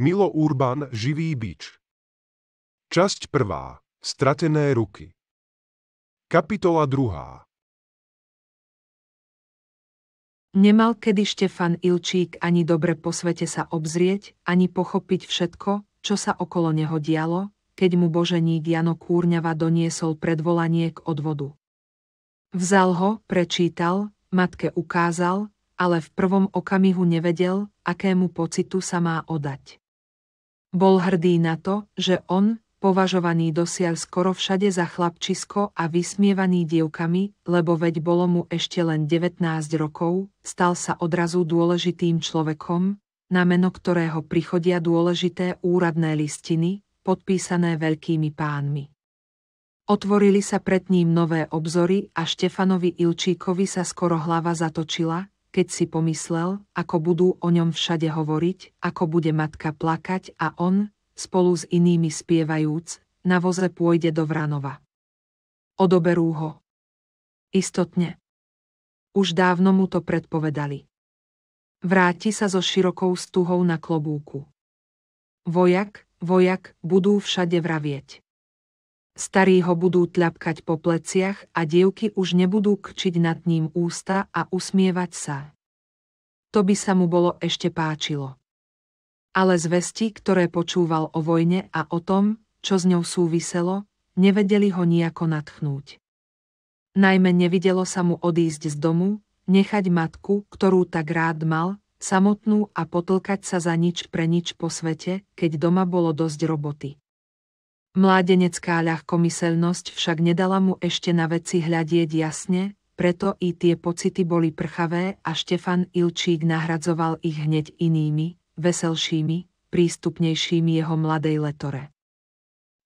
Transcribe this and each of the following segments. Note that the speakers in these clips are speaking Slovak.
Milo Urban Živý bič Časť prvá. Stratené ruky Kapitola druhá. Nemal kedy Štefan Ilčík ani dobre po svete sa obzrieť, ani pochopiť všetko, čo sa okolo neho dialo, keď mu boženík Jano Kúrňava doniesol predvolanie k odvodu. Vzal ho, prečítal, matke ukázal, ale v prvom okamihu nevedel, akému pocitu sa má odať. Bol hrdý na to, že on, považovaný dosiaľ skoro všade za chlapčisko a vysmievaný dievkami, lebo veď bolo mu ešte len 19 rokov, stal sa odrazu dôležitým človekom, na meno ktorého prichodia dôležité úradné listiny, podpísané veľkými pánmi. Otvorili sa pred ním nové obzory a Štefanovi Ilčíkovi sa skoro hlava zatočila, keď si pomyslel, ako budú o ňom všade hovoriť, ako bude matka plakať a on, spolu s inými spievajúc, na voze pôjde do Vranova. Odoberú ho. Istotne. Už dávno mu to predpovedali. Vráti sa so širokou stuhou na klobúku. Vojak, vojak, budú všade vravieť. Starí ho budú tľapkať po pleciach a dievky už nebudú kčiť nad ním ústa a usmievať sa. To by sa mu bolo ešte páčilo. Ale zvesti, ktoré počúval o vojne a o tom, čo s ňou súviselo, nevedeli ho nejako natchnúť. Najmä nevidelo sa mu odísť z domu, nechať matku, ktorú tak rád mal, samotnú a potlkať sa za nič pre nič po svete, keď doma bolo dosť roboty. Mládenecká ľahkomyselnosť však nedala mu ešte na veci hľadieť jasne, preto i tie pocity boli prchavé a Štefan Ilčík nahradzoval ich hneď inými, veselšími, prístupnejšími jeho mladej letore.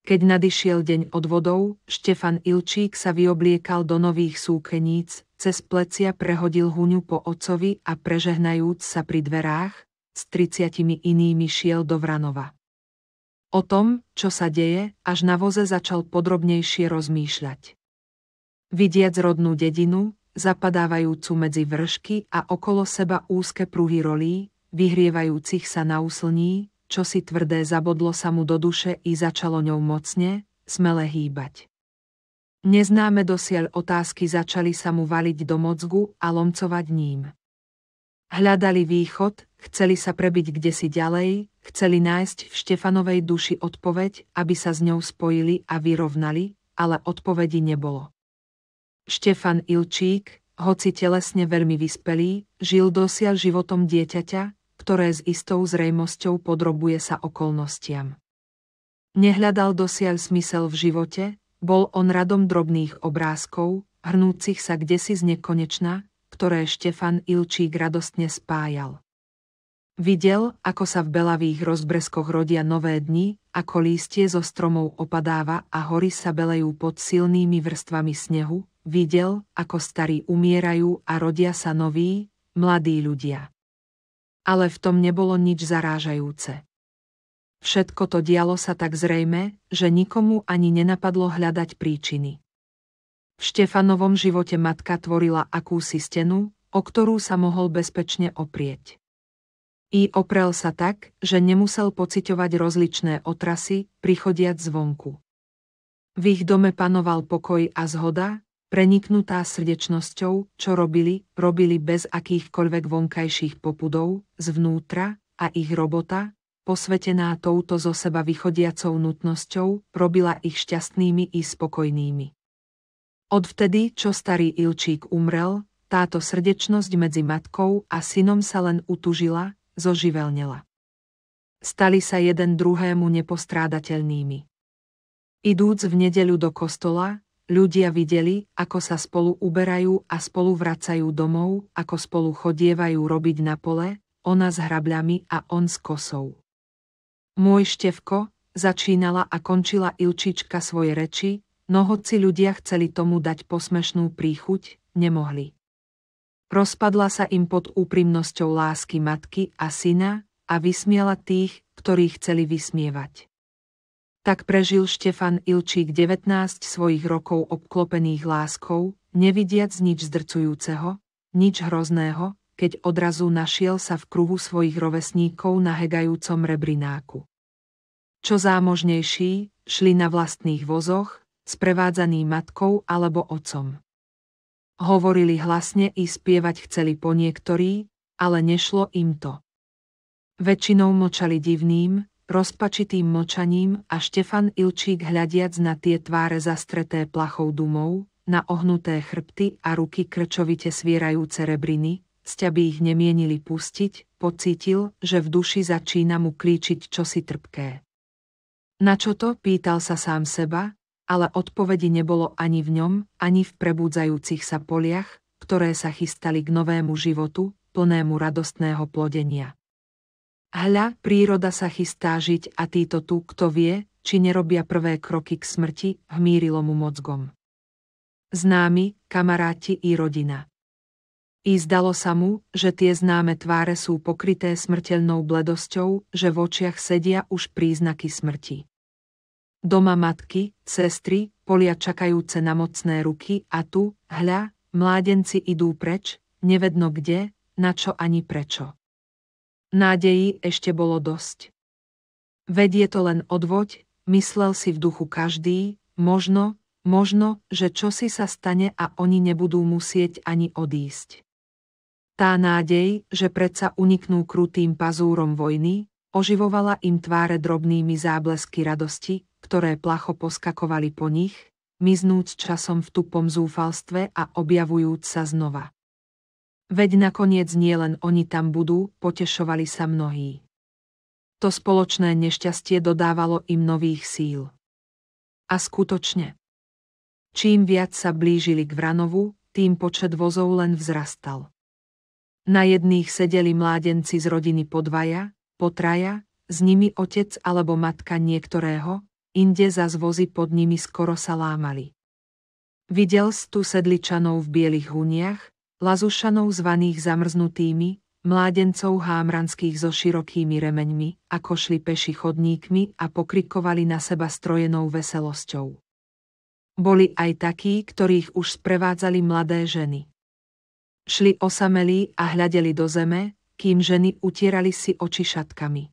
Keď nadišiel deň odvodov, Štefan Ilčík sa vyobliekal do nových súkeníc, cez plecia prehodil huňu po ocovi a prežehnajúc sa pri dverách, s 30 inými šiel do Vranova. O tom, čo sa deje, až na voze začal podrobnejšie rozmýšľať. Vidiac rodnú dedinu, zapadávajúcu medzi vršky a okolo seba úzke pruhy rolí, vyhrievajúcich sa na úslní, čo si tvrdé zabodlo sa mu do duše i začalo ňou mocne, smele hýbať. Neznáme dosiaľ otázky začali sa mu valiť do mozgu a lomcovať ním. Hľadali východ, chceli sa prebiť kde si ďalej, chceli nájsť v Štefanovej duši odpoveď, aby sa s ňou spojili a vyrovnali, ale odpovedi nebolo. Štefan Ilčík, hoci telesne veľmi vyspelý, žil dosiaľ životom dieťaťa, ktoré s istou zrejmosťou podrobuje sa okolnostiam. Nehľadal dosiaľ smysel v živote, bol on radom drobných obrázkov, hrnúcich sa kdesi z nekonečna, ktoré Štefan Ilčík radostne spájal. Videl, ako sa v belavých rozbreskoch rodia nové dni, ako lístie zo stromov opadáva a hory sa belejú pod silnými vrstvami snehu, videl, ako starí umierajú a rodia sa noví, mladí ľudia. Ale v tom nebolo nič zarážajúce. Všetko to dialo sa tak zrejme, že nikomu ani nenapadlo hľadať príčiny. V Štefanovom živote matka tvorila akúsi stenu, o ktorú sa mohol bezpečne oprieť. I oprel sa tak, že nemusel pociťovať rozličné otrasy, prichodiať zvonku. V ich dome panoval pokoj a zhoda, preniknutá srdečnosťou, čo robili, robili bez akýchkoľvek vonkajších popudov, zvnútra, a ich robota, posvetená touto zo seba vychodiacou nutnosťou, robila ich šťastnými i spokojnými. Odvtedy, čo starý Ilčík umrel, táto srdečnosť medzi matkou a synom sa len utužila, zoživelnela. Stali sa jeden druhému nepostrádateľnými. Idúc v nedeľu do kostola, ľudia videli, ako sa spolu uberajú a spolu vracajú domov, ako spolu chodievajú robiť na pole, ona s hrabľami a on s kosou. Môj števko, začínala a končila Ilčička svoje reči, No hoci ľudia chceli tomu dať posmešnú príchuť, nemohli. Rozpadla sa im pod úprimnosťou lásky matky a syna a vysmiela tých, ktorí chceli vysmievať. Tak prežil Štefan Ilčík 19 svojich rokov obklopených láskou, nevidiac nič zdrcujúceho, nič hrozného, keď odrazu našiel sa v kruhu svojich rovesníkov na hegajúcom rebrináku. Čo zámožnejší, šli na vlastných vozoch, sprevádzaný matkou alebo otcom. Hovorili hlasne i spievať chceli po niektorí, ale nešlo im to. Väčšinou močali divným, rozpačitým močaním a Štefan Ilčík hľadiac na tie tváre zastreté plachou dumou, na ohnuté chrbty a ruky krčovite svierajúce rebriny, by ich nemienili pustiť, pocítil, že v duši začína mu klíčiť čosi trpké. Na čo to, pýtal sa sám seba, ale odpovedi nebolo ani v ňom, ani v prebudzajúcich sa poliach, ktoré sa chystali k novému životu, plnému radostného plodenia. Hľa, príroda sa chystá žiť a títo tu, kto vie, či nerobia prvé kroky k smrti, hmírilo mu mozgom. Známi, kamaráti i rodina. I zdalo sa mu, že tie známe tváre sú pokryté smrteľnou bledosťou, že v očiach sedia už príznaky smrti. Doma matky, sestry, polia čakajúce na mocné ruky a tu, hľa, mládenci idú preč, nevedno kde, na čo ani prečo. Nádejí ešte bolo dosť. Vedie to len odvoď, myslel si v duchu každý, možno, možno, že čosi sa stane a oni nebudú musieť ani odísť. Tá nádej, že predsa uniknú krutým pazúrom vojny, oživovala im tváre drobnými záblesky radosti, ktoré placho poskakovali po nich, miznúc časom v tupom zúfalstve a objavujúc sa znova. Veď nakoniec nie len oni tam budú, potešovali sa mnohí. To spoločné nešťastie dodávalo im nových síl. A skutočne. Čím viac sa blížili k Vranovu, tým počet vozov len vzrastal. Na jedných sedeli mládenci z rodiny podvaja, potraja, s nimi otec alebo matka niektorého, inde za zvozy pod nimi skoro sa lámali. Videl tu sedličanov v bielých huniach, lazušanov zvaných zamrznutými, mládencov hámranských so širokými remeňmi, ako šli peši chodníkmi a pokrikovali na seba strojenou veselosťou. Boli aj takí, ktorých už sprevádzali mladé ženy. Šli osamelí a hľadeli do zeme, kým ženy utierali si oči šatkami.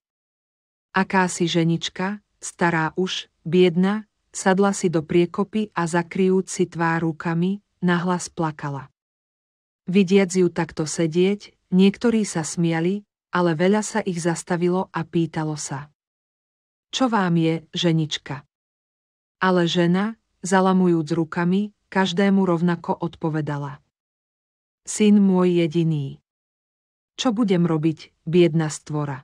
Akási ženička, stará už, biedna, sadla si do priekopy a zakryjúc si tvár rukami, nahlas plakala. Vidiac ju takto sedieť, niektorí sa smiali, ale veľa sa ich zastavilo a pýtalo sa. Čo vám je, ženička? Ale žena, zalamujúc rukami, každému rovnako odpovedala. Syn môj jediný. Čo budem robiť, biedna stvora?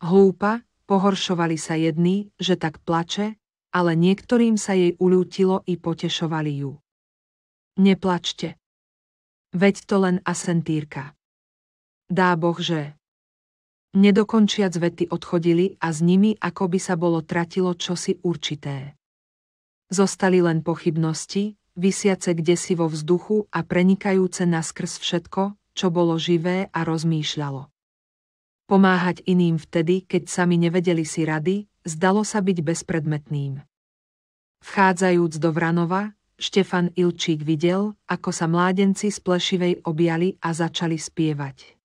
Hlúpa, Pohoršovali sa jedni, že tak plače, ale niektorým sa jej uľútilo i potešovali ju. Neplačte. Veď to len asentírka. Dá Boh, že... Nedokončiac vety odchodili a s nimi ako by sa bolo tratilo čosi určité. Zostali len pochybnosti, vysiace si vo vzduchu a prenikajúce naskrz všetko, čo bolo živé a rozmýšľalo. Pomáhať iným vtedy, keď sami nevedeli si rady, zdalo sa byť bezpredmetným. Vchádzajúc do Vranova, Štefan Ilčík videl, ako sa mládenci z plešivej objali a začali spievať.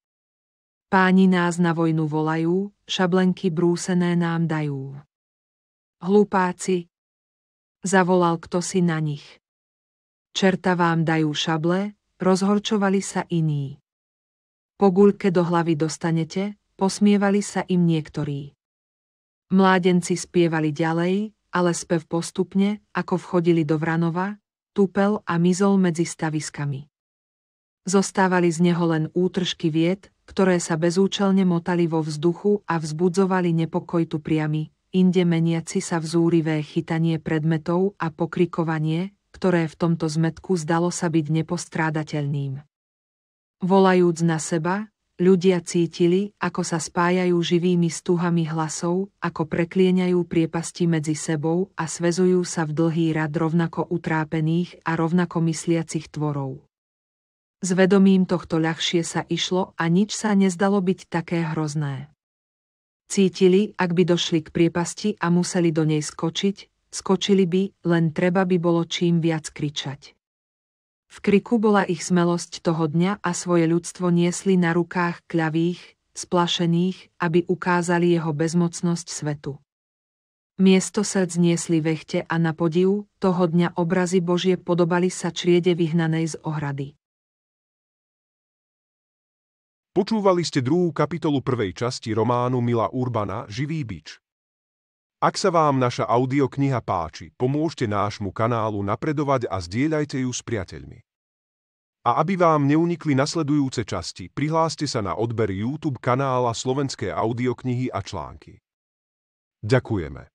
Páni nás na vojnu volajú, šablenky brúsené nám dajú. Hlupáci! Zavolal kto si na nich. Čerta vám dajú šable, rozhorčovali sa iní. Po guľke do hlavy dostanete, posmievali sa im niektorí. Mládenci spievali ďalej, ale spev postupne, ako vchodili do Vranova, tupel a mizol medzi staviskami. Zostávali z neho len útržky vied, ktoré sa bezúčelne motali vo vzduchu a vzbudzovali nepokoj tu priami, inde meniaci sa vzúrivé chytanie predmetov a pokrikovanie, ktoré v tomto zmetku zdalo sa byť nepostrádateľným. Volajúc na seba, Ľudia cítili, ako sa spájajú živými stuhami hlasov, ako preklieňajú priepasti medzi sebou a svezujú sa v dlhý rad rovnako utrápených a rovnako mysliacich tvorov. S vedomím tohto ľahšie sa išlo a nič sa nezdalo byť také hrozné. Cítili, ak by došli k priepasti a museli do nej skočiť, skočili by, len treba by bolo čím viac kričať. V kriku bola ich smelosť toho dňa a svoje ľudstvo niesli na rukách kľavých, splašených, aby ukázali jeho bezmocnosť svetu. Miesto srdc niesli vechte a na podiu toho dňa obrazy Božie podobali sa čriede vyhnanej z ohrady. Počúvali ste druhú kapitolu prvej časti románu Mila Urbana Živý bič. Ak sa vám naša audiokniha páči, pomôžte nášmu kanálu napredovať a zdieľajte ju s priateľmi. A aby vám neunikli nasledujúce časti, prihláste sa na odber YouTube kanála Slovenské audioknihy a články. Ďakujeme.